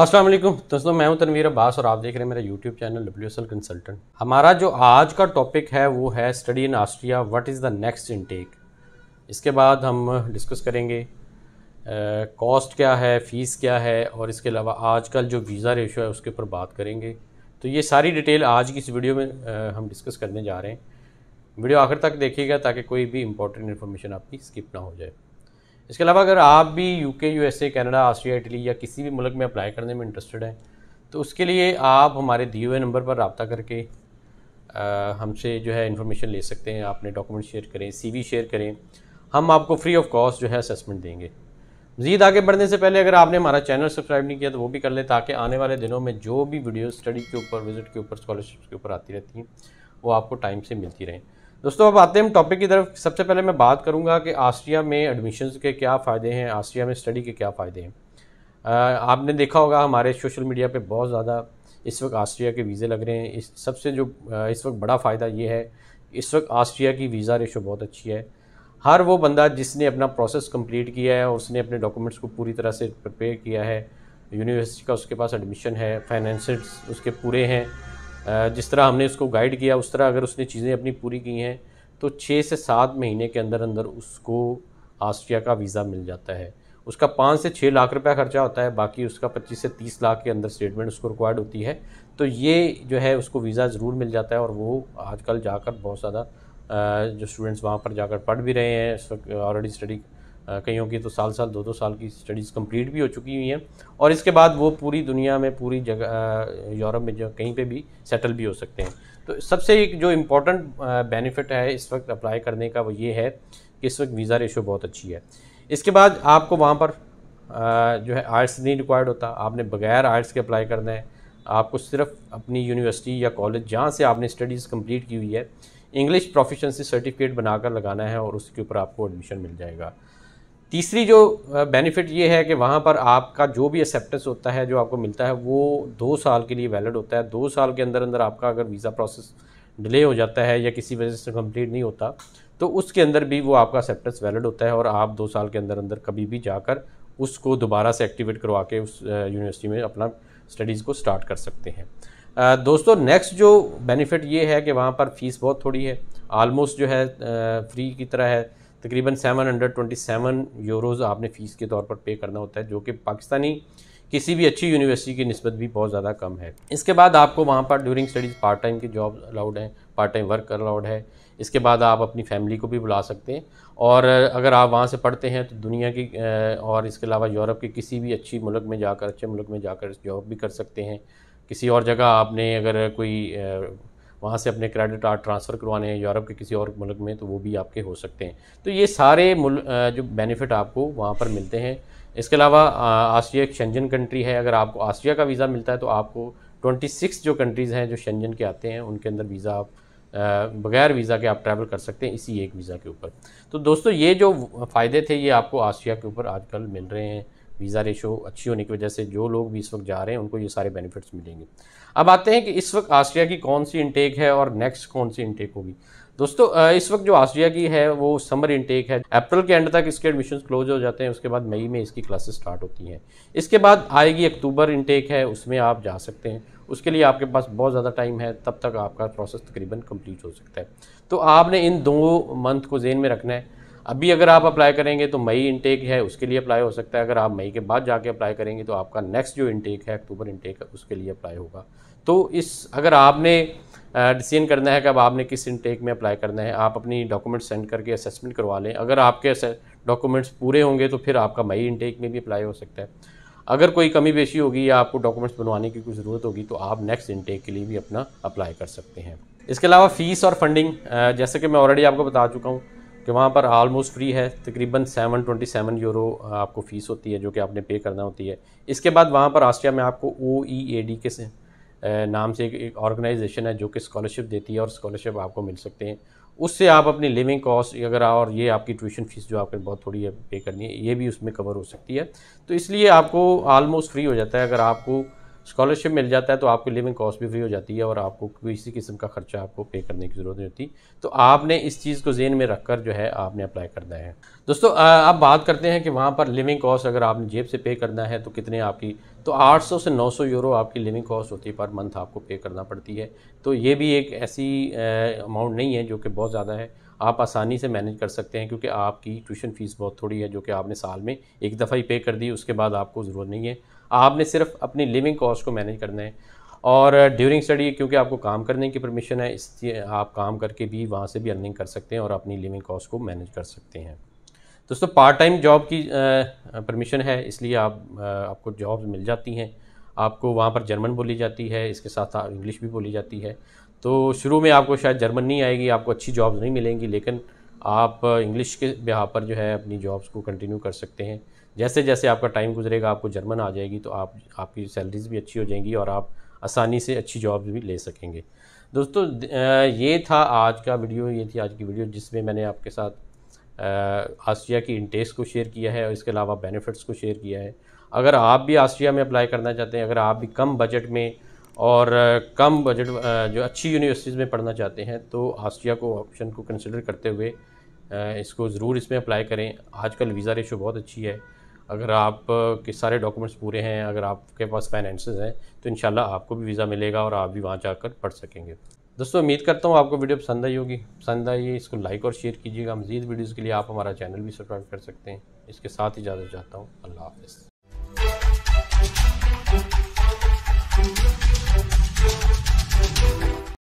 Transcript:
अस्सलाम वालेकुम तो दोस्तों मैं हूं तनवीर अब्बास और आप देख रहे हैं मेरा YouTube channel W S L consultant हमारा जो आज का टॉपिक है वो है study in Austria what is the next intake इसके बाद हम डिस्कस करेंगे कॉस्ट क्या है फ़ीस क्या है और इसके अलावा आजकल जो वीज़ा रेशो है उसके ऊपर बात करेंगे तो ये सारी डिटेल आज की इस वीडियो में आ, हम डिस्कस करने जा रहे हैं वीडियो आखिर तक देखिएगा ताकि कोई भी इंपॉर्टेंट इन्फॉर्मेशन आपकी स्किप ना हो जाए इसके अलावा अगर आप भी U U K S A Canada Austria Italy या किसी भी मुल्क में अप्लाई करने में इंटरेस्टेड हैं तो उसके लिए आप हमारे दिए हुए नंबर पर रबता करके हमसे जो है इन्फॉर्मेशन ले सकते हैं आपने डॉक्यूमेंट शेयर करें वी शेयर करें हम आपको फ्री ऑफ कॉस्ट जो है असेसमेंट देंगे मज़ीद आगे बढ़ने से पहले अगर आपने हमारा चैनल सब्सक्राइब नहीं किया तो वो भी कर लें ताकि आने वाले दिनों में जो भी वीडियो स्टडी के ऊपर विजिट के ऊपर स्कॉलरशिप के ऊपर आती रहती हैं वो आपको टाइम से मिलती रहें दोस्तों अब आते हैं हम टॉपिक की तरफ सबसे पहले मैं बात करूंगा कि आस्ट्रिया में एडमिशन्स के क्या फ़ायदे हैं आस्ट्रिया में स्टडी के क्या फ़ायदे हैं आपने देखा होगा हमारे सोशल मीडिया पे बहुत ज़्यादा इस वक्त आस्ट्रिया के वीज़े लग रहे हैं इस सबसे जो इस वक्त बड़ा फ़ायदा ये है इस वक्त आस्ट्रिया की वीज़ा रेशो बहुत अच्छी है हर वो बंदा जिसने अपना प्रोसेस कंप्लीट किया है उसने अपने डॉक्यूमेंट्स को पूरी तरह से प्रिपेयर किया है यूनिवर्सिटी का उसके पास एडमिशन है फाइनेंस उसके पूरे हैं जिस तरह हमने उसको गाइड किया उस तरह अगर उसने चीज़ें अपनी पूरी की हैं तो छः से सात महीने के अंदर अंदर उसको ऑस्ट्रिया का वीज़ा मिल जाता है उसका पाँच से छः लाख रुपया खर्चा होता है बाकी उसका पच्चीस से तीस लाख के अंदर स्टेटमेंट उसको रिक्वायर्ड होती है तो ये जो है उसको वीज़ा ज़रूर मिल जाता है और वो आजकल जाकर बहुत ज़्यादा जो स्टूडेंट्स वहाँ पर जाकर पढ़ भी रहे हैं ऑलरेडी स्टडी कईयों की तो साल साल दो दो साल की स्टडीज़ कंप्लीट भी हो चुकी हुई हैं और इसके बाद वो पूरी दुनिया में पूरी जगह यूरोप में जो कहीं पे भी सेटल भी हो सकते हैं तो सबसे एक जो इम्पोर्टेंट बेनिफिट है इस वक्त अप्लाई करने का वो ये है कि इस वक्त वीज़ा रेशो बहुत अच्छी है इसके बाद आपको वहाँ पर जो है आर्ट्स नहीं रिक्वायर्ड होता आपने बगैर आर्ट्स के अप्लाई करना है आपको सिर्फ अपनी यूनिवर्सिटी या कॉलेज जहाँ से आपने स्टडीज़ कंप्लीट की हुई है इंग्लिश प्रोफिशेंसी सर्टिफिकेट बनाकर लगाना है और उसके ऊपर आपको एडमिशन मिल जाएगा तीसरी जो बेनिफिट ये है कि वहाँ पर आपका जो भी एक्सेप्टेंस होता है जो आपको मिलता है वो दो साल के लिए वैलिड होता है दो साल के अंदर अंदर आपका अगर वीज़ा प्रोसेस डिले हो जाता है या किसी वजह से कंप्लीट नहीं होता तो उसके अंदर भी वो आपका एक्सेप्टेंस वैलिड होता है और आप दो साल के अंदर अंदर कभी भी जाकर उसको दोबारा से एक्टिवेट करवा के उस यूनिवर्सिटी में अपना स्टडीज़ को स्टार्ट कर सकते हैं दोस्तों नेक्स्ट जो बेनिफिट ये है कि वहाँ पर फ़ीस बहुत थोड़ी है आलमोस्ट जो है फ्री की तरह है तकरीबन seven hundred twenty seven euros आपने फ़ीस के तौर पर पे करना होता है जो कि पाकिस्तानी किसी भी अच्छी यूनिवर्सिटी की नस्बत भी बहुत ज़्यादा कम है इसके बाद आपको वहाँ पर ड्यूरिंग स्टडीज़ पार्ट टाइम की जॉब अलाउड हैं पार्ट टाइम वर्क अलाउड है इसके बाद आप अपनी फैमिली को भी बुला सकते हैं और अगर आप वहाँ से पढ़ते हैं तो दुनिया की और इसके अलावा यूरोप के किसी भी अच्छी मुल्क में जाकर अच्छे मुल्क में जाकर जॉब भी कर सकते हैं किसी और जगह आपने अगर कोई वहाँ से अपने क्रेडिट कार्ड ट्रांसफ़र करवाने हैं यूरोप के किसी और मुल्क में तो वो भी आपके हो सकते हैं तो ये सारे जो बेनिफिट आपको वहाँ पर मिलते हैं इसके अलावा आसिया एक शंजन कंट्री है अगर आपको आसिया का वीज़ा मिलता है तो आपको 26 जो कंट्रीज़ हैं जो शंजन के आते हैं उनके अंदर वीज़ा आप बगैर वीज़ा के आप ट्रैवल कर सकते हैं इसी एक वीज़ा के ऊपर तो दोस्तों ये जो फ़ायदे थे ये आपको आसिया के ऊपर आजकल मिल रहे हैं वीज़ा रेशो अच्छी होने की वजह से जो लोग भी इस वक्त जा रहे हैं उनको ये सारे बेनिफिट्स मिलेंगे अब आते हैं कि इस वक्त आस्ट्रिया की कौन सी इनटेक है और नेक्स्ट कौन सी इनटेक होगी दोस्तों इस वक्त जो आस्ट्रिया की है वो समर इनटेक है अप्रैल के एंड तक इसके एडमिशन क्लोज हो जाते हैं उसके बाद मई में इसकी क्लासेस स्टार्ट होती हैं इसके बाद आएगी अक्टूबर इनटेक है उसमें आप जा सकते हैं उसके लिए आपके पास बहुत ज़्यादा टाइम है तब तक आपका प्रोसेस तकरीबन कम्प्लीट हो सकता है तो आपने इन दो मंथ को जेन में रखना है अभी अगर आप अप्लाई करेंगे तो मई इनटेक है उसके लिए अप्लाई हो सकता है अगर आप मई के बाद जाके अप्लाई करेंगे तो आपका नेक्स्ट जो इनटेक है अक्टूबर इनटेक है उसके लिए अप्लाई होगा तो इस अगर आपने डिसीजन करना है कि अब आपने किस इनटेक में अप्लाई करना है आप अपनी डॉक्यूमेंट सेंड करके असेसमेंट करवा लें अगर आपके डॉक्यूमेंट्स पूरे होंगे तो फिर आपका मई इनटेक में भी अप्लाई हो सकता है अगर कोई कमी बेशी होगी या आपको डॉक्यूमेंट्स बनवाने की कोई ज़रूरत होगी तो आप नेक्स्ट इनटेक के लिए भी अपना अप्लाई कर सकते हैं इसके अलावा फ़ीस और फंडिंग जैसे कि मैं ऑलरेडी आपको बता चुका हूँ कि वहाँ पर आलमोस्ट फ्री है तकरीबन सेवन यूरो आपको फ़ीस होती है जो कि आपने पे करना होती है इसके बाद वहाँ पर ऑस्ट्रिया में आपको ओ ई ए डी के से नाम से एक ऑर्गेनाइजेशन है जो कि स्कॉलरशिप देती है और स्कॉलरशिप आपको मिल सकते हैं उससे आप अपनी लिविंग कॉस्ट अगर और ये आपकी ट्यूशन फ़ीस जो आपको बहुत थोड़ी है पे करनी है ये भी उसमें कवर हो सकती है तो इसलिए आपको आलमोस्ट फ्री हो जाता है अगर आपको स्कॉलरशिप मिल जाता है तो आपकी लिविंग कॉस्ट भी फ्री हो जाती है और आपको किसी किस्म का खर्चा आपको पे करने की ज़रूरत नहीं होती तो आपने इस चीज़ को जेन में रख कर जो है आपने अप्लाई करना है दोस्तों आप बात करते हैं कि वहाँ पर लिविंग कॉस्ट अगर आपने जेब से पे करना है तो कितने आपकी तो 800 से 900 यूरो आपकी लिविंग कॉस्ट होती है पर मंथ आपको पे करना पड़ती है तो ये भी एक ऐसी अमाउंट नहीं है जो कि बहुत ज़्यादा है आप आसानी से मैनेज कर सकते हैं क्योंकि आपकी ट्यूशन फ़ीस बहुत थोड़ी है जो कि आपने साल में एक दफ़ा ही पे कर दी उसके बाद आपको ज़रूरत नहीं है आपने सिर्फ अपनी लिविंग कॉस्ट को मैनेज करना है और ड्यूरिंग uh, स्टडी क्योंकि आपको काम करने की परमिशन है इसलिए आप काम करके भी वहाँ से भी अर्निंग कर सकते हैं और अपनी लिविंग कॉस्ट को मैनेज कर सकते हैं दोस्तों पार्ट टाइम जॉब की परमिशन uh, है इसलिए आप uh, आपको जॉब्स मिल जाती हैं आपको वहाँ पर जर्मन बोली जाती है इसके साथ इंग्लिश भी बोली जाती है तो शुरू में आपको शायद जर्मन नहीं आएगी आपको अच्छी जॉब्स नहीं मिलेंगी लेकिन आप इंग्लिश के बिहार पर जो है अपनी जॉब्स को कंटिन्यू कर सकते हैं जैसे जैसे आपका टाइम गुजरेगा आपको जर्मन आ जाएगी तो आप आपकी सैलरीज भी अच्छी हो जाएंगी और आप आसानी से अच्छी जॉब भी ले सकेंगे दोस्तों ये था आज का वीडियो ये थी आज की वीडियो जिसमें मैंने आपके साथ आस्ट्रिया की इंटेक्स को शेयर किया है और इसके अलावा बेनिफिट्स को शेयर किया है अगर आप भी आस्ट्रिया में अप्लाई करना चाहते हैं अगर आप भी कम बजट में और कम बजट जो अच्छी यूनिवर्सिटीज़ में पढ़ना चाहते हैं तो आस्ट्रिया को ऑप्शन को कंसिडर करते हुए इसको ज़रूर इसमें अप्लाई करें आजकल वीज़ा रेशो बहुत अच्छी है अगर आप के सारे डॉक्यूमेंट्स पूरे हैं अगर आपके पास फाइनेंसेस हैं तो इन आपको भी वीज़ा मिलेगा और आप भी वहाँ जाकर पढ़ सकेंगे दोस्तों उम्मीद करता हूँ आपको वीडियो पसंद आई होगी पसंद आई इसको लाइक और शेयर कीजिएगा मजीद वीडियोज़ के लिए आप हमारा चैनल भी सब्सक्राइब कर सकते हैं इसके साथ ही इजाज़त चाहता हूँ अल्लाह हाफ़